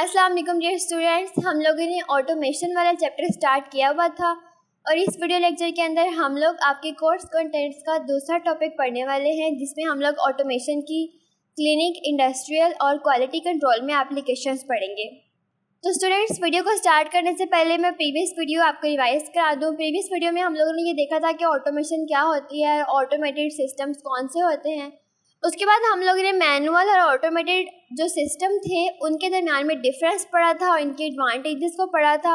अस्सलाम वालेकुम dear students हम लोगों ने ऑटोमेशन वाला चैप्टर स्टार्ट किया हुआ था और इस वीडियो लेक्चर के अंदर हम लोग आपके कोर्स कंटेंट्स का दूसरा टॉपिक पढ़ने वाले हैं जिसमें हम लोग ऑटोमेशन की क्लिनिक इंडस्ट्रियल और क्वालिटी कंट्रोल में एप्लीकेशंस पढ़ेंगे तो स्टूडेंट्स वीडियो को स्टार्ट करने से पहले मैं प्रीवियस वीडियो आपको रिवाइज करा दूँ प्रीवियस वीडियो में हम लोगों ने ये देखा था कि ऑटोमेशन क्या होती है ऑटोमेटेड सिस्टम्स कौन से होते हैं उसके बाद हम लोगों ने मैनुअल और ऑटोमेटेड जो सिस्टम थे उनके दरमियान में डिफरेंस पढ़ा था और इनके एडवांटेजेस को पढ़ा था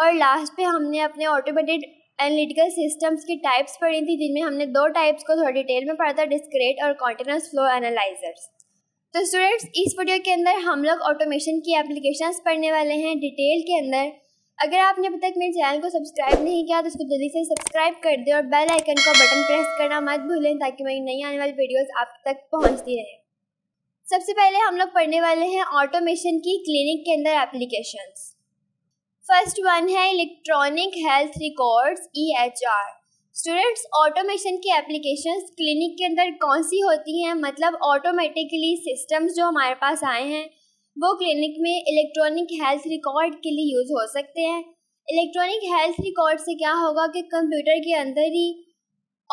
और लास्ट पे हमने अपने ऑटोमेटेड एनालिटिकल सिस्टम्स की टाइप्स पढ़ी थी जिनमें हमने दो टाइप्स को थोड़ा डिटेल में पढ़ा था डिस्क्रेट और कॉन्टिन्यूस फ्लो एनालाइजर्स तो स्टूडेंट्स इस वीडियो के अंदर हम लोग ऑटोमेशन की एप्लीकेशंस पढ़ने वाले हैं डिटेल के अंदर अगर आपने अभी तक मेरे चैनल को सब्सक्राइब नहीं किया तो उसको जल्दी से सब्सक्राइब कर दें और बेल आइकन का बटन प्रेस करना मत भूलें ताकि मेरी नई आने वाली वीडियोस आप तक पहुंचती रहे सबसे पहले हम लोग पढ़ने वाले हैं ऑटोमेशन की क्लिनिक के अंदर एप्लीकेशन फर्स्ट वन है electronic health records E H R students automation की एप्लीकेशन क्लिनिक के अंदर कौन सी होती हैं मतलब ऑटोमेटिकली सिस्टम्स जो हमारे पास आए हैं वो क्लिनिक में इलेक्ट्रॉनिक हेल्थ रिकॉर्ड के लिए यूज़ हो सकते हैं इलेक्ट्रॉनिक हेल्थ रिकॉर्ड से क्या होगा कि कंप्यूटर के अंदर ही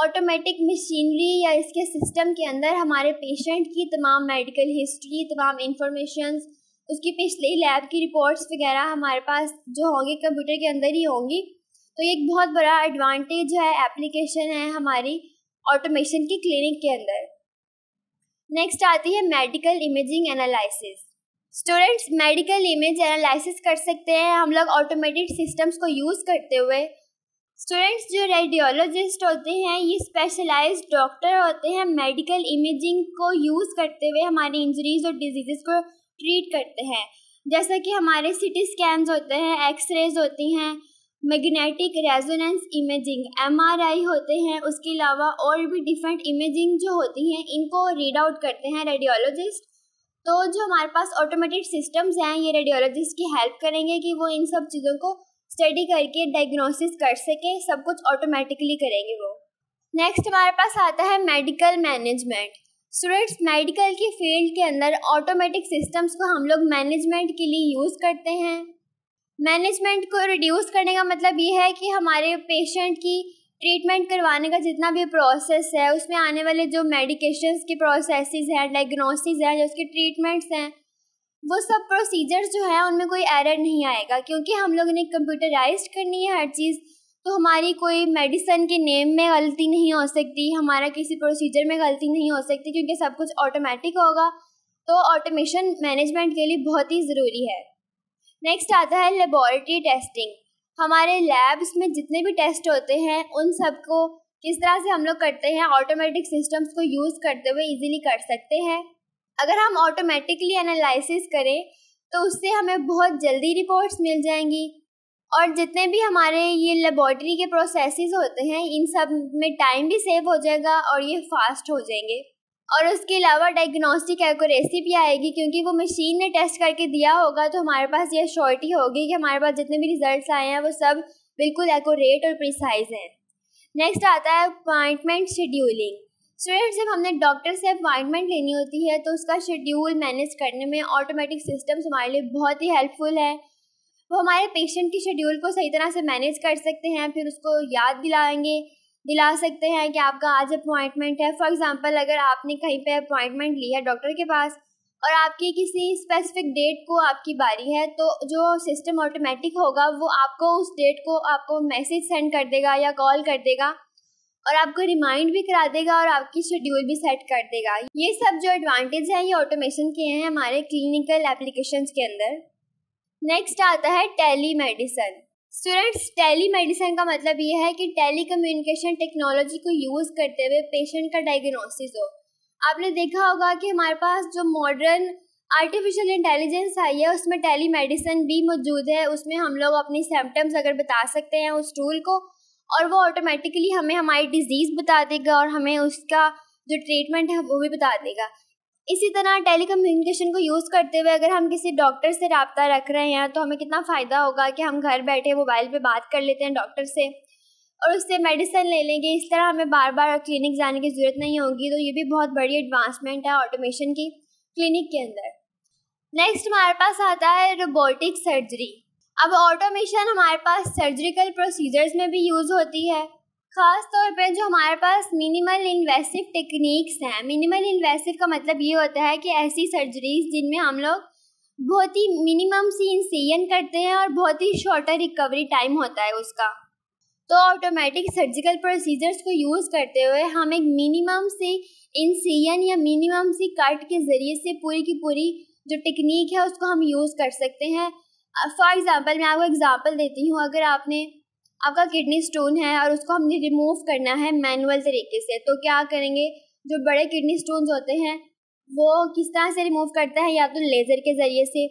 ऑटोमेटिक मशीनरी या इसके सिस्टम के अंदर हमारे पेशेंट की तमाम मेडिकल हिस्ट्री तमाम इंफॉर्मेशन उसकी पिछली लैब की रिपोर्ट्स वगैरह हमारे पास जो होंगी कंप्यूटर के अंदर ही होंगी तो ये एक बहुत बड़ा एडवांटेज है एप्लीकेशन है हमारी ऑटोमेशन की क्लिनिक के अंदर नेक्स्ट आती है medical imaging analysis students medical image analysis कर सकते हैं हम लोग ऑटोमेटेड सिस्टम्स को यूज़ करते हुए स्टूडेंट्स जो रेडियोलॉजिस्ट होते हैं ये स्पेशलाइज डॉक्टर होते हैं मेडिकल इमेजिंग को यूज़ करते हुए हमारी इंजरीज और डिजीज़ को ट्रीट करते हैं जैसा कि हमारे सिटी स्कैंस होते हैं एक्सरेज होती हैं मैग्नेटिक रेजोनेंस इमेजिंग एमआरआई होते हैं उसके अलावा और भी डिफरेंट इमेजिंग जो होती हैं इनको रीड आउट करते हैं रेडियोलॉजिस्ट तो जो हमारे पास ऑटोमेटेड सिस्टम्स हैं ये रेडियोलॉजिस्ट की हेल्प करेंगे कि वो इन सब चीज़ों को स्टडी करके डायग्नोसिस कर सके सब कुछ ऑटोमेटिकली करेंगे वो नेक्स्ट हमारे पास आता है मेडिकल मैनेजमेंट स्टूडेंट्स मेडिकल की फील्ड के अंदर ऑटोमेटिक सिस्टम्स को हम लोग मैनेजमेंट के लिए यूज़ करते हैं मैनेजमेंट को रिड्यूस करने का मतलब ये है कि हमारे पेशेंट की ट्रीटमेंट करवाने का जितना भी प्रोसेस है उसमें आने वाले जो मेडिकेशंस के प्रोसेसेस हैं डायग्नोसिस हैं जो उसके ट्रीटमेंट्स हैं वो सब प्रोसीजर्स जो है उनमें कोई एरर नहीं आएगा क्योंकि हम लोगों ने कंप्यूटराइज करनी है हर चीज़ तो हमारी कोई मेडिसन के नेम में गलती नहीं हो सकती हमारा किसी प्रोसीजर में गलती नहीं हो सकती क्योंकि सब कुछ ऑटोमेटिक होगा तो ऑटोमेशन मैनेजमेंट के लिए बहुत ही ज़रूरी है नेक्स्ट आता है लेबॉरटरी टेस्टिंग हमारे लैब्स में जितने भी टेस्ट होते हैं उन सब को किस तरह से हम लोग करते हैं ऑटोमेटिक सिस्टम्स को यूज़ करते हुए इजीली कर सकते हैं अगर हम ऑटोमेटिकली एनालिसिस करें तो उससे हमें बहुत जल्दी रिपोर्ट्स मिल जाएंगी और जितने भी हमारे ये लेबॉर्टरी के प्रोसेसेस होते हैं इन सब में टाइम भी सेव हो जाएगा और ये फास्ट हो जाएंगे और उसके अलावा डायग्नोस्टिक एक्यूरेसी भी आएगी क्योंकि वो मशीन ने टेस्ट करके दिया होगा तो हमारे पास ये श्योरिटी होगी कि हमारे पास जितने भी रिजल्ट्स आए हैं वो सब बिल्कुल एक्यूरेट और प्रिसाइज हैं नेक्स्ट आता है अपॉइंटमेंट शेड्यूलिंग स्टूडेंट्स जब हमने डॉक्टर से अपॉइंटमेंट लेनी होती है तो उसका शेड्यूल मैनेज करने में ऑटोमेटिक सिस्टम्स हमारे लिए बहुत ही हेल्पफुल है वो हमारे पेशेंट के शेड्यूल को सही तरह से मैनेज कर सकते हैं फिर उसको याद दिलाएंगे दिला सकते हैं कि आपका आज अपॉइंटमेंट है फॉर एग्ज़ाम्पल अगर आपने कहीं पे अपॉइंटमेंट ली है डॉक्टर के पास और आपकी किसी स्पेसिफिक डेट को आपकी बारी है तो जो सिस्टम ऑटोमेटिक होगा वो आपको उस डेट को आपको मैसेज सेंड कर देगा या कॉल कर देगा और आपको रिमाइंड भी करा देगा और आपकी शेड्यूल भी सेट कर देगा ये सब जो एडवांटेज हैं ये ऑटोमेशन के हैं हमारे क्लिनिकल एप्लीकेशन के अंदर नेक्स्ट आता है telemedicine students telemedicine का मतलब ये है कि टेली कम्युनिकेशन टेक्नोलॉजी को यूज़ करते हुए पेशेंट का डायग्नोसिस हो आपने देखा होगा कि हमारे पास जो मॉडर्न आर्टिफिशियल इंटेलिजेंस आई है उसमें टेली मेडिसिन भी मौजूद है उसमें हम लोग अपनी सिम्टम्स अगर बता सकते हैं उस टूल को और वो ऑटोमेटिकली हमें हमारी डिजीज़ बता देगा और हमें उसका जो ट्रीटमेंट है वो भी बता देगा इसी तरह टेली कम्युनिकेशन को यूज़ करते हुए अगर हम किसी डॉक्टर से रबता रख रहे हैं तो हमें कितना फ़ायदा होगा कि हम घर बैठे मोबाइल पे बात कर लेते हैं डॉक्टर से और उससे मेडिसिन ले लेंगे इस तरह हमें बार बार क्लिनिक जाने की ज़रूरत नहीं होगी तो ये भी बहुत बड़ी एडवांसमेंट है ऑटोमेशन की क्लिनिक के अंदर नेक्स्ट हमारे पास आता है रोबोटिक सर्जरी अब ऑटोमेशन हमारे पास सर्जिकल प्रोसीजर्स में भी यूज़ होती है ख़ास तौर पर जो हमारे पास मिनिमल इन्वेसिव टेक्निक्स हैं मिनिमल इन्वेसिव का मतलब ये होता है कि ऐसी सर्जरीज जिनमें हम लोग बहुत ही मिनिमम सी इंसीजन करते हैं और बहुत ही शॉर्टर रिकवरी टाइम होता है उसका तो ऑटोमेटिक सर्जिकल प्रोसीजर्स को यूज़ करते हुए हम एक मिनिमम से इंसीजन या मिनिमम सी कट के ज़रिए से पूरी की पूरी जो टेक्निक है उसको हम यूज़ कर सकते हैं फॉर uh, एग्ज़ाम्पल मैं आपको एग्ज़ाम्पल देती हूँ अगर आपने आपका किडनी स्टोन है और उसको हमने रिमूव करना है मैनुअल तरीके से तो क्या करेंगे जो बड़े किडनी स्टोन्स होते हैं वो किस तरह से रिमूव करता है या तो लेज़र के ज़रिए से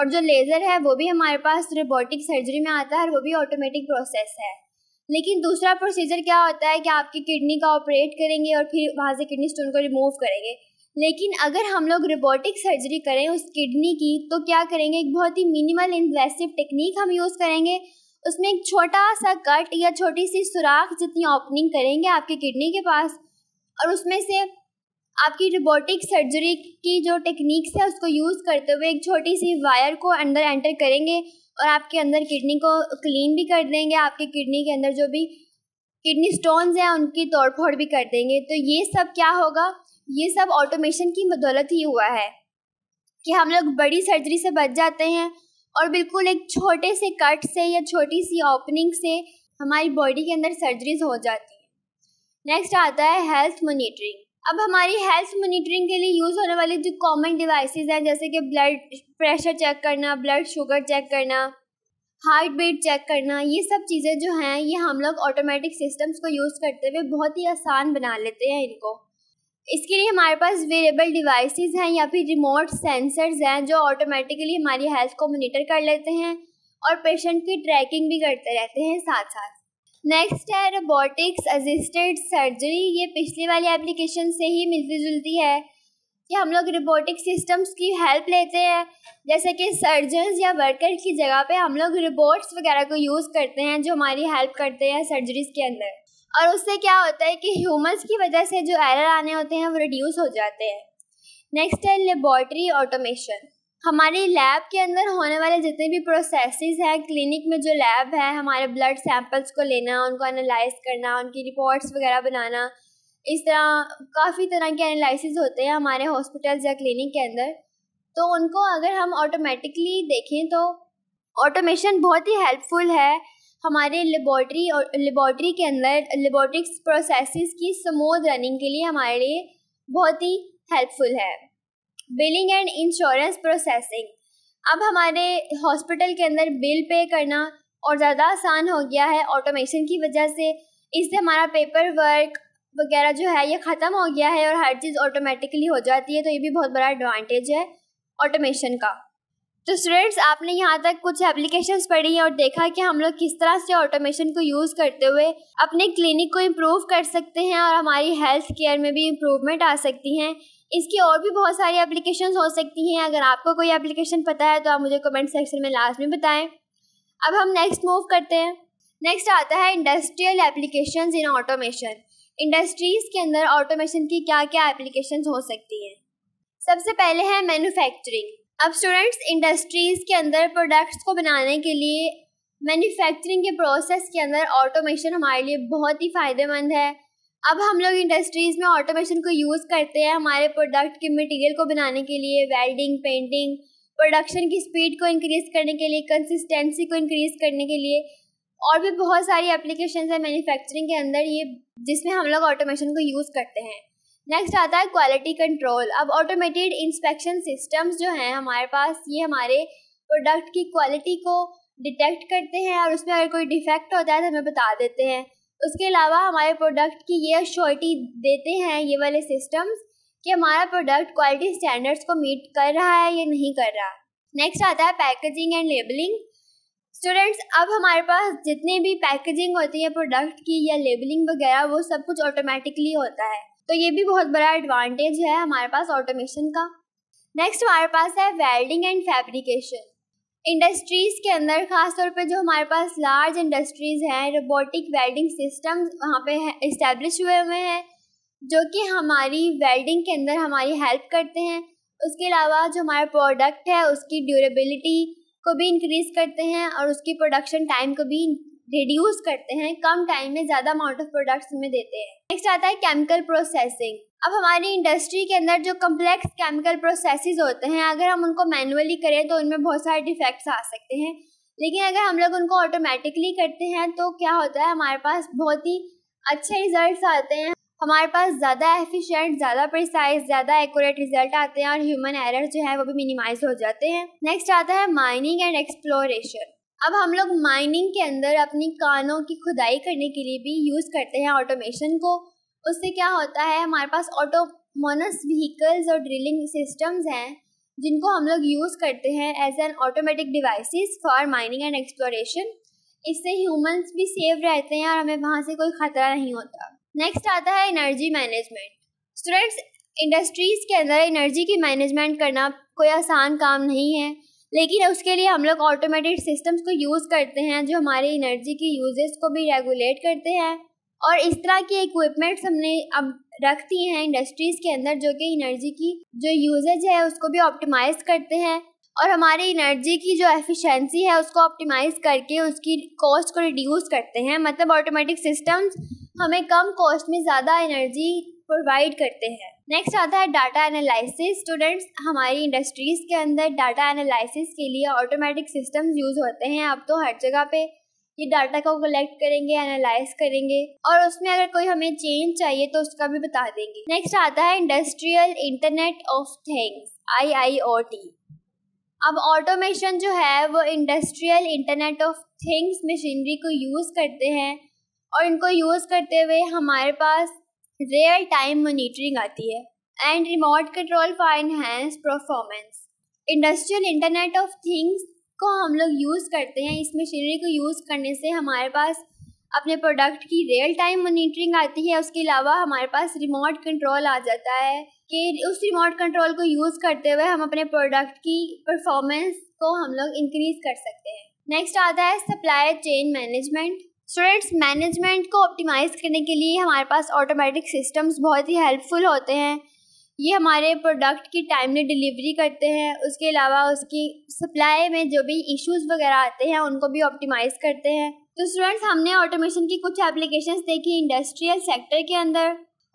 और जो लेज़र है वो भी हमारे पास रोबोटिक सर्जरी में आता है और वो भी ऑटोमेटिक प्रोसेस है लेकिन दूसरा प्रोसीजर क्या होता है कि आपकी किडनी का ऑपरेट करेंगे और फिर वहाँ से किडनी स्टोन को रिमूव करेंगे लेकिन अगर हम लोग रोबोटिक सर्जरी करें उस किडनी की तो क्या करेंगे एक बहुत ही मिनिमल इन्वेसिव टेक्निक हम यूज़ करेंगे उसमें एक छोटा सा कट या छोटी सी सुराख जितनी ओपनिंग करेंगे आपके किडनी के पास और उसमें से आपकी रोबोटिक सर्जरी की जो टेक्निक्स है उसको यूज़ करते हुए एक छोटी सी वायर को अंदर एंटर करेंगे और आपके अंदर किडनी को क्लीन भी कर देंगे आपके किडनी के अंदर जो भी किडनी स्टोन्स हैं उनकी तोड़ फोड़ भी कर देंगे तो ये सब क्या होगा ये सब ऑटोमेशन की बदौलत ही हुआ है कि हम लोग बड़ी सर्जरी से बच जाते हैं और बिल्कुल एक छोटे से कट से या छोटी सी ओपनिंग से हमारी बॉडी के अंदर सर्जरीज हो जाती है नेक्स्ट आता है हेल्थ मोनिटरिंग अब हमारी हेल्थ मोनिटरिंग के लिए यूज़ होने वाले जो कॉमन डिवाइसेस हैं जैसे कि ब्लड प्रेशर चेक करना ब्लड शुगर चेक करना हार्ट बीट चेक करना ये सब चीज़ें जो हैं ये हम लोग ऑटोमेटिक सिस्टम्स को यूज़ करते हुए बहुत ही आसान बना लेते हैं इनको इसके लिए हमारे पास वेरेबल डिवाइसेस हैं या फिर रिमोट सेंसर्स हैं जो ऑटोमेटिकली हमारी हेल्थ को मोनिटर कर लेते हैं और पेशेंट की ट्रैकिंग भी करते रहते हैं साथ साथ नेक्स्ट है रोबोटिक्स असिस्टेड सर्जरी ये पिछले वाली एप्लीकेशन से ही मिलती जुलती है कि हम लोग रोबोटिक सिस्टम्स की हेल्प लेते हैं जैसे कि सर्जन या वर्कर की जगह पे हम लोग रोबोट्स वगैरह को यूज़ करते हैं जो हमारी हेल्प करते हैं सर्जरीज के अंदर और उससे क्या होता है कि ह्यूमंस की वजह से जो एरर आने होते हैं वो रिड्यूस हो जाते हैं नेक्स्ट है लेबॉर्ट्री ऑटोमेशन हमारी लैब के अंदर होने वाले जितने भी प्रोसेसेस हैं क्लिनिक में जो लैब है हमारे ब्लड सैंपल्स को लेना उनको एनालाइज करना उनकी रिपोर्ट्स वगैरह बनाना इस तरह काफ़ी तरह के एनालिसिस होते हैं हमारे हॉस्पिटल्स या क्लिनिक के अंदर तो उनको अगर हम ऑटोमेटिकली देखें तो ऑटोमेशन बहुत ही हेल्पफुल है हमारे लेबॉर्ट्री और लेबॉर्ट्री के अंदर लेबॉर्ट्रिक्स प्रोसेसेस की स्मूथ रनिंग के लिए हमारे लिए बहुत ही हेल्पफुल है बिलिंग एंड इंश्योरेंस प्रोसेसिंग अब हमारे हॉस्पिटल के अंदर बिल पे करना और ज़्यादा आसान हो गया है ऑटोमेशन की वजह से इससे हमारा पेपर वर्क वगैरह जो है ये ख़त्म हो गया है और हर चीज़ ऑटोमेटिकली हो जाती है तो ये भी बहुत बड़ा एडवांटेज है ऑटोमेशन का तो स्टूडेंट्स आपने यहाँ तक कुछ एप्लीकेशन पढ़ी हैं और देखा कि हम लोग किस तरह से ऑटोमेशन को यूज़ करते हुए अपने क्लिनिक को इम्प्रूव कर सकते हैं और हमारी हेल्थ केयर में भी इम्प्रूवमेंट आ सकती हैं इसकी और भी बहुत सारी एप्लीकेशन हो सकती हैं अगर आपको कोई एप्लीकेशन पता है तो आप मुझे कमेंट सेक्शन में लास्ट में बताएं अब हम नेक्स्ट मूव करते हैं नेक्स्ट आता है industrial application in automation industries के अंदर ऑटोमेशन की क्या क्या एप्लीकेशन हो सकती हैं सबसे पहले है मैन्युफैक्चरिंग अब स्टूडेंट्स इंडस्ट्रीज़ के अंदर प्रोडक्ट्स को बनाने के लिए मैन्युफैक्चरिंग के प्रोसेस के अंदर ऑटोमेशन हमारे लिए बहुत ही फ़ायदेमंद है अब हम लोग इंडस्ट्रीज़ में ऑटोमेशन को यूज़ करते हैं हमारे प्रोडक्ट के मटेरियल को बनाने के लिए वेल्डिंग पेंटिंग प्रोडक्शन की स्पीड को इंक्रीज़ करने के लिए कंसिस्टेंसी को इंक्रीज़ करने के लिए और भी बहुत सारी एप्लीकेशन है मैन्युफैक्चरिंग के अंदर ये जिसमें हम लोग ऑटोमेशन को यूज़ करते हैं नेक्स्ट आता है क्वालिटी कंट्रोल अब ऑटोमेटेड इंस्पेक्शन सिस्टम्स जो हैं हमारे पास ये हमारे प्रोडक्ट की क्वालिटी को डिटेक्ट करते हैं और उसमें अगर कोई डिफेक्ट होता है तो हमें बता देते हैं उसके अलावा हमारे प्रोडक्ट की ये श्योरिटी देते हैं ये वाले सिस्टम्स कि हमारा प्रोडक्ट क्वालिटी स्टैंडर्ड्स को मीट कर रहा है या नहीं कर रहा नेक्स्ट आता है पैकेजिंग एंड लेबलिंग स्टूडेंट्स अब हमारे पास जितने भी पैकेजिंग होती है प्रोडक्ट की या लेबलिंग वगैरह वो सब कुछ ऑटोमेटिकली होता है तो ये भी बहुत बड़ा एडवांटेज है हमारे पास ऑटोमेशन का नेक्स्ट हमारे पास है वेल्डिंग एंड फैब्रिकेशन इंडस्ट्रीज़ के अंदर ख़ास तौर पे जो हमारे पास लार्ज इंडस्ट्रीज़ हैं रोबोटिक वेल्डिंग सिस्टम वहाँ पे इस्टेब्लिश हुए हुए हैं जो कि हमारी वेल्डिंग के अंदर हमारी हेल्प करते हैं उसके अलावा जो हमारा प्रोडक्ट है उसकी ड्यूरेबिलिटी को भी इंक्रीज़ करते हैं और उसकी प्रोडक्शन टाइम को भी रिड्यूस करते हैं कम टाइम में ज़्यादा अमाउंट ऑफ प्रोडक्ट्स में देते हैं नेक्स्ट आता है केमिकल प्रोसेसिंग अब हमारी इंडस्ट्री के अंदर जो कम्प्लेक्स केमिकल प्रोसेसेस होते हैं अगर हम उनको मैनुअली करें तो उनमें बहुत सारे डिफेक्ट्स आ सकते हैं लेकिन अगर हम लोग उनको ऑटोमेटिकली करते हैं तो क्या होता है हमारे पास बहुत ही अच्छे रिजल्ट आते हैं हमारे पास ज़्यादा एफिशिएंट ज़्यादा प्रिसाइज ज़्यादा एक्यूरेट रिजल्ट आते हैं और ह्यूमन एरर जो है वो भी मिनिमाइज हो जाते हैं नेक्स्ट आता है माइनिंग एंड एक्सप्लोरेशन अब हम लोग माइनिंग के अंदर अपनी कानों की खुदाई करने के लिए भी यूज़ करते हैं ऑटोमेशन को उससे क्या होता है हमारे पास ऑटोमोनस व्हीकल्स और ड्रिलिंग सिस्टम्स हैं जिनको हम लोग यूज़ करते हैं as an automatic devices for mining and exploration इससे ह्यूमंस भी सेफ रहते हैं और हमें वहाँ से कोई ख़तरा नहीं होता नेक्स्ट आता है एनर्जी मैनेजमेंट स्टूडेंट्स इंडस्ट्रीज़ के अंदर एनर्जी की मैनेजमेंट करना कोई आसान काम नहीं है लेकिन उसके लिए हम लोग ऑटोमेटेड सिस्टम्स को यूज़ करते हैं जो हमारे एनर्जी की यूजेस को भी रेगुलेट करते हैं और इस तरह के इक्विपमेंट्स हमने अब रख दिए हैं इंडस्ट्रीज़ के अंदर जो कि एनर्जी की जो यूजेज है उसको भी ऑप्टिमाइज़ करते हैं और हमारी एनर्जी की जो एफिशिएंसी है उसको ऑप्टिमाइज़ करके उसकी कॉस्ट को रिड्यूस करते हैं मतलब ऑटोमेटिक सिस्टम्स हमें कम कॉस्ट में ज़्यादा एनर्जी प्रोवाइड करते हैं नेक्स्ट आता है डाटा एनालिसिस स्टूडेंट्स हमारी इंडस्ट्रीज़ के अंदर डाटा एनालिसिस के लिए ऑटोमेटिक सिस्टम्स यूज़ होते हैं अब तो हर जगह पे ये डाटा को कलेक्ट करेंगे एनालाइज करेंगे और उसमें अगर कोई हमें चेंज चाहिए तो उसका भी बता देंगे नेक्स्ट आता है industrial internet of things I I O T अब ऑटोमेशन जो है वो industrial internet of things machinery को यूज़ करते हैं और इनको यूज़ करते हुए हमारे पास रियल टाइम मोनिटरिंग आती है and remote control for enhance performance industrial internet of things को हम लोग यूज़ करते हैं इस मशीनरी को यूज़ करने से हमारे पास अपने प्रोडक्ट की रियल टाइम मोनिटरिंग आती है उसके अलावा हमारे पास रिमोट कंट्रोल आ जाता है कि उस रिमोट कंट्रोल को यूज़ करते हुए हम अपने प्रोडक्ट की परफॉर्मेंस को हम लोग इंक्रीज कर सकते हैं नेक्स्ट आता है supply chain management students management को ऑप्टिमाइज़ करने के लिए हमारे पास ऑटोमेटिक सिस्टम्स बहुत ही हेल्पफुल होते हैं ये हमारे प्रोडक्ट की टाइमली डिलीवरी करते हैं उसके अलावा उसकी सप्लाई में जो भी इश्यूज वगैरह आते हैं उनको भी ऑप्टिमाइज़ करते हैं तो स्टूडेंट्स हमने ऑटोमेशन की कुछ एप्लीकेशंस देखी इंडस्ट्रियल सेक्टर के अंदर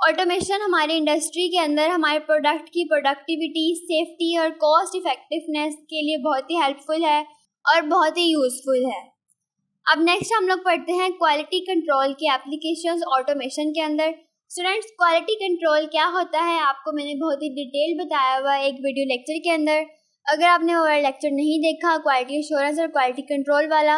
ऑटोमेशन हमारे इंडस्ट्री के अंदर हमारे प्रोडक्ट की प्रोडक्टिविटी सेफ्टी और कॉस्ट इफेक्टिवनेस के लिए बहुत ही हेल्पफुल है और बहुत ही यूज़फुल है अब नेक्स्ट हम लोग पढ़ते हैं क्वालिटी कंट्रोल के एप्लीकेशन ऑटोमेशन के अंदर स्टूडेंट्स क्वालिटी कंट्रोल क्या होता है आपको मैंने बहुत ही डिटेल बताया हुआ एक वीडियो लेक्चर के अंदर अगर आपने वो लेक्चर नहीं देखा क्वालिटी इंश्योरेंस और क्वालिटी कंट्रोल वाला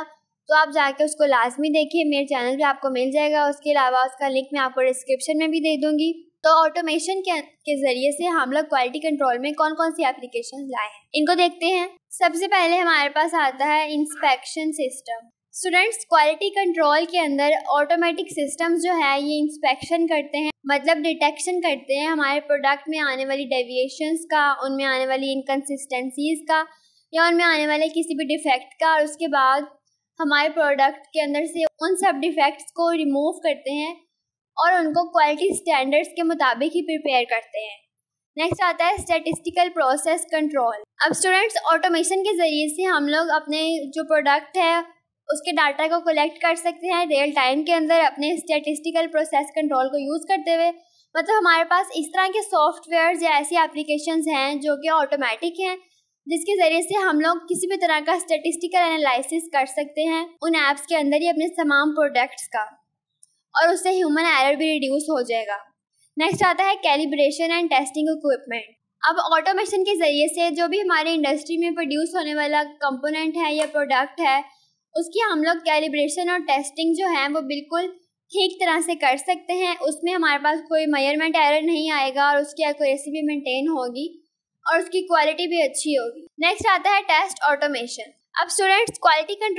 तो आप जाके उसको लाजमी देखिए मेरे चैनल पे आपको मिल जाएगा उसके अलावा उसका लिंक मैं आपको डिस्क्रिप्शन में भी दे दूंगी तो ऑटोमेशन के, के जरिए से हम लोग क्वालिटी कंट्रोल में कौन कौन सी एप्लीकेशन लाए हैं इनको देखते हैं सबसे पहले हमारे पास आता है inspection system students quality control के अंदर ऑटोमेटिक सिस्टम्स जो है ये इंस्पेक्शन करते हैं मतलब डिटेक्शन करते हैं हमारे प्रोडक्ट में आने वाली डेविएशंस का उनमें आने वाली इनकन्सिस्टेंसीज का या उनमें आने वाले किसी भी डिफेक्ट का और उसके बाद हमारे प्रोडक्ट के अंदर से उन सब डिफेक्ट्स को रिमूव करते हैं और उनको क्वालिटी स्टैंडर्ड्स के मुताबिक ही प्रिपेयर करते हैं नेक्स्ट आता है स्टेटिस्टिकल प्रोसेस कंट्रोल अब स्टूडेंट्स ऑटोमेशन के ज़रिए से हम लोग अपने जो प्रोडक्ट है उसके डाटा को कलेक्ट कर सकते हैं रियल टाइम के अंदर अपने स्टेटिस्टिकल प्रोसेस कंट्रोल को यूज़ करते हुए मतलब हमारे पास इस तरह के सॉफ्टवेयर या ऐसी एप्लीकेशंस हैं जो कि ऑटोमेटिक हैं जिसके ज़रिए से हम लोग किसी भी तरह का स्टेटिस्टिकल एनालिसिस कर सकते हैं उन ऐप्स के अंदर ही अपने तमाम प्रोडक्ट्स का और उससे ह्यूमन एरर भी रिड्यूस हो जाएगा नेक्स्ट आता है कैलिब्रेशन एंड टेस्टिंग इक्विपमेंट अब ऑटोमेशन के ज़रिए से जो भी हमारे इंडस्ट्री में प्रोड्यूस होने वाला कंपोनेंट है या प्रोडक्ट है उसकी हम लोग कैलिब्रेशन और टेस्टिंग जो है वो बिल्कुल ठीक तरह से कर सकते हैं उसमें हमारे पास कोई मेयरमेंट एरर नहीं आएगा और उसकी एक्यूरेसी भी मेंटेन होगी और उसकी क्वालिटी भी अच्छी होगी नेक्स्ट आता है टेस्ट ऑटोमेशन अब स्टूडेंट्स क्वालिटी कंट्रोल